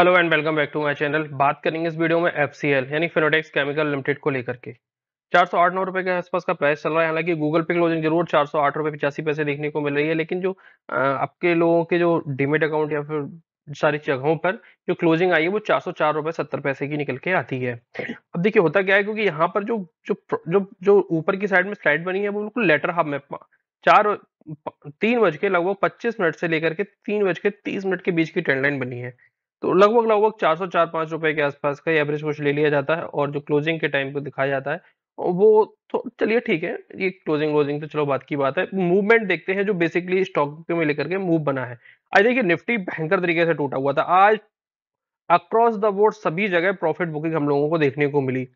hello and welcome back to my channel बात करेंगे इस वीडियो में एफ यानी फिनोटेक्स केमिकल लिमिटेड को लेकर के चार सौ आठ नौ रुपए के आसपास का प्राइस चल रहा है हालांकि गूगल पे क्लोजिंग जरूर चार सौ आठ रुपए पचासी पैसे देखने को मिल रही है लेकिन जो आपके लोगों के जो डिमेट अकाउंट या फिर सारी जगहों पर जो क्लोजिंग आई है वो चार सौ चार रुपए सत्तर पैसे की निकल के आती है अब देखिए होता क्या है क्योंकि यहाँ पर जो जो जो जो ऊपर की साइड में स्लाइड बनी है वो बिल्कुल लेटर हाफ में चार तीन बज के लगभग पच्चीस मिनट से लेकर के तीन बज के तीस मिनट के बीच की ट्रेंड लाइन बनी है तो लगभग लगभग चार सौ चार पाँच रुपए के आसपास का एवरेज कुछ ले लिया जाता है और जो क्लोजिंग के टाइम पर दिखाया जाता है वो तो चलिए ठीक है ये क्लोजिंग क्लोजिंग तो चलो बात की बात है मूवमेंट देखते हैं जो बेसिकली स्टॉक में लेकर के मूव बना है आज देखिए निफ्टी भयंकर तरीके से टूटा हुआ था आज अक्रॉस द बोर्ड सभी जगह प्रॉफिट बुकिंग हम लोगों को देखने को मिली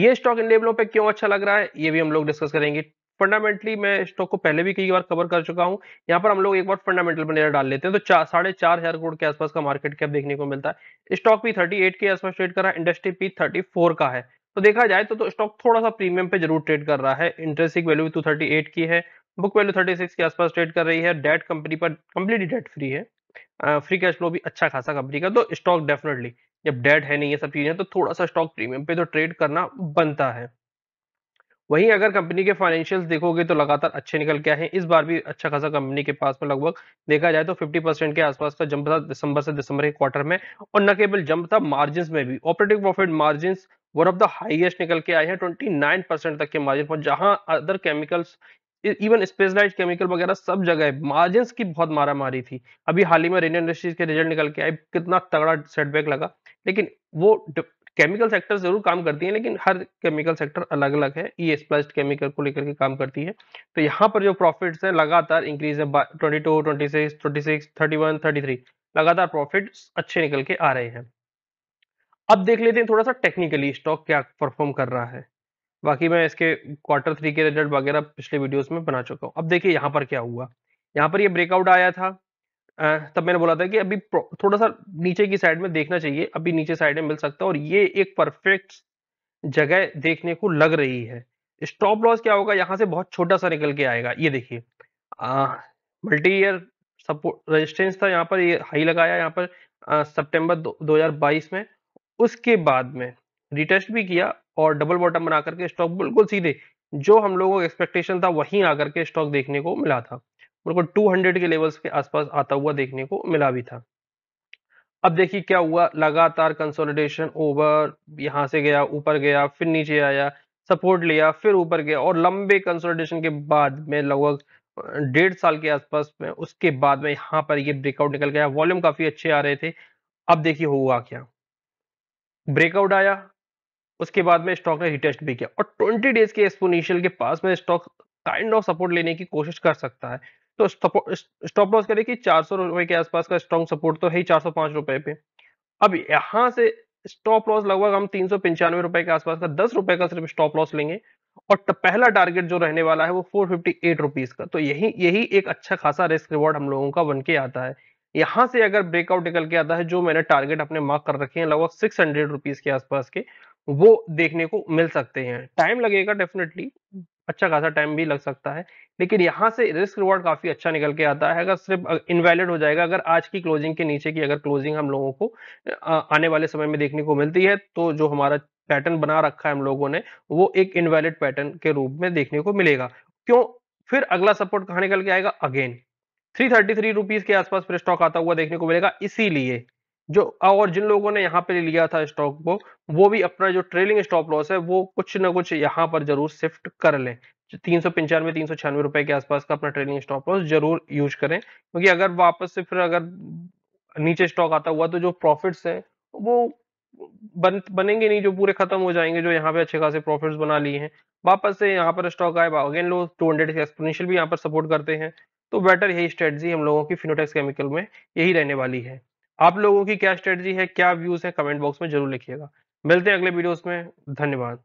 ये स्टॉक इन लेवलों पे क्यों अच्छा लग रहा है ये भी हम लोग डिस्कस करेंगे फंडामेंटली मैं स्टॉक को पहले भी कई बार कवर कर चुका हूं यहाँ पर हम लोग एक बार फंडामेंटल पर डाल लेते हैं तो चार साढ़े चार हजार करोड़ के आसपास का मार्केट कैप देखने को मिलता है स्टॉक भी थर्टी एट के आसपास ट्रेड कर रहा है इंडस्ट्री पी थर्टी फोर का है तो देखा जाए तो, तो स्टॉक थोड़ा सा प्रीमियम पे जरूर ट्रेड कर रहा है interesting value two thirty eight की है बुक वैल्यू थर्टी सिक्स के आसपास ट्रेड कर रही है डेट कंपनी पर कंप्लीटली डेट फ्री है फ्री कैश फ्लो भी अच्छा खासा कंपनी का तो स्टॉक डेफिनेटली जब डेट है नहीं ये सब चीजें तो थोड़ा सा स्टॉक प्रीमियम पे तो ट्रेड करना बनता है वहीं अगर कंपनी के फाइनेंशियल्स देखोगे तो लगातार अच्छे निकल के आए हैं इस बार भी अच्छा खासा कंपनी के पास में लगभग देखा जाए तो 50 परसेंट के आसपास का जंप था दिसंबर से दिसंबर के क्वार्टर में और न केवल जंप था मार्जिन में भी operative profit margin one of the highest निकल के आए हैं ट्वेंटी परसेंट तक के मार्जिन पर जहां other chemicals even specialize chemical वगैरह सब जगह मार्जिन की बहुत मारा मारी थी अभी हाल ही में रेन इंडस्ट्रीज के रिजल्ट निकल के आए कितना तगड़ा सेटबैक लगा लेकिन वो केमिकल सेक्टर जरूर काम करती है लेकिन हर केमिकल सेक्टर अलग अलग है ई स्प्लाइड केमिकल को लेकर के काम करती है तो यहाँ पर जो प्रॉफिट्स है लगातार इंक्रीज है twenty two twenty six twenty six thirty one thirty three लगातार प्रॉफिट अच्छे निकल के आ रहे हैं अब देख लेते हैं थोड़ा सा टेक्निकली स्टॉक क्या परफॉर्म कर रहा है बाकी मैं इसके क्वार्टर थ्री के रिजल्ट वगैरह पिछले वीडियोस में बना चुका हूँ अब देखिए यहाँ पर क्या हुआ यहाँ पर ये यह ब्रेकआउट आया था तब मैंने बोला था कि अभी थोड़ा सा नीचे की साइड में देखना चाहिए अभी नीचे साइड में मिल सकता है और ये एक परफेक्ट जगह देखने को लग रही है स्टॉप लॉस क्या होगा यहाँ से बहुत छोटा सा निकल के आएगा ये देखिए मल्टी ईयर सपोर्ट रजिस्टेंस था यहाँ पर ये हाई लगाया यहाँ पर सितंबर दो, 2022 में उसके बाद में रिटेस्ट भी किया और डबल बॉटम बना करके स्टॉक बिल्कुल सीधे जो हम लोगों को एक्सपेक्टेशन था वहीं आकर के स्टॉक देखने को मिला था बिल्कुल 200 के लेवल्स के आसपास आता हुआ देखने को मिला भी था अब देखिए क्या हुआ लगातार कंसोलिडेशन ओवर यहाँ से गया ऊपर गया फिर नीचे आया सपोर्ट लिया फिर ऊपर गया और लंबे कंसोलिडेशन के बाद में लगभग डेढ़ साल के आसपास में उसके बाद में यहाँ पर ये ब्रेकआउट निकल गया वॉल्यूम काफ़ी अच्छे आ रहे थे अब देखिए हुआ क्या ब्रेकआउट आया उसके बाद में स्टॉक ने रिटेस्ट भी किया और 20 डेज के एक्सपोनेंशियल के पास में स्टॉक काइंड ऑफ सपोर्ट लेने की कोशिश कर सकता है तो स्टॉप लॉस करें कि चार सौ रुपए के आसपास का स्ट्रॉन्ग सपोर्ट तो है ही चार सौ पांच रुपए पे अब यहां से स्टॉप लॉस लगभग हम तीन सौ पंचानवे रुपए के आसपास का दस रुपए का सिर्फ स्टॉप लॉस लेंगे और पहला टारगेट जो रहने वाला है वो फोर फिफ्टी एट रुपीज का तो यही यही एक अच्छा खासा रिस्क रिवॉर्ड हम लोगों का बन के आता है यहां से अगर ब्रेकआउट निकल के आता है जो मैंने टारगेट अपने मार्क कर रखे हैं लगभग सिक्स हंड्रेड रुपीज के आसपास के वो देखने को मिल सकते हैं टाइम लगेगा डेफिनेटली अच्छा खासा टाइम भी लग सकता है लेकिन यहाँ से रिस्क रिवॉर्ड काफी अच्छा निकल के आता है अगर सिर्फ इनवैलिड हो जाएगा अगर आज की क्लोजिंग के नीचे की अगर क्लोजिंग हम लोगों को आने वाले समय में देखने को मिलती है तो जो हमारा पैटर्न बना रखा है हम लोगों ने वो एक इनवैलिड पैटर्न के रूप में देखने को मिलेगा क्यों फिर अगला सपोर्ट कहाँ निकल के आएगा again three thirty three rupees के आसपास फिर स्टॉक आता हुआ देखने को मिलेगा इसीलिए जो और जिन लोगों ने यहाँ पे लिया था स्टॉक को वो भी अपना जो ट्रेलिंग स्टॉप लॉस है वो कुछ ना कुछ यहाँ पर जरूर शिफ्ट कर लें तीन सौ पंचानवे तीन सौ छियानवे रुपए के आसपास का अपना ट्रेलिंग स्टॉप लॉस जरूर यूज करें क्योंकि अगर वापस से फिर अगर नीचे स्टॉक आता हुआ तो जो प्रॉफिट्स हैं वो बन बनेंगे नहीं जो पूरे खत्म हो जाएंगे जो यहाँ पे अच्छे खासे प्रॉफिट्स बना लिए हैं वापस से यहाँ पर स्टॉक आए again low two hundred exponential भी यहाँ पर सपोर्ट करते हैं तो बेटर यही स्ट्रेटजी हम लोगों की फिनोटेक्स केमिकल में यही रहने वाली है आप लोगों की क्या स्ट्रेटजी है क्या व्यूज है कमेंट बॉक्स में जरूर लिखिएगा मिलते हैं अगले वीडियोस में धन्यवाद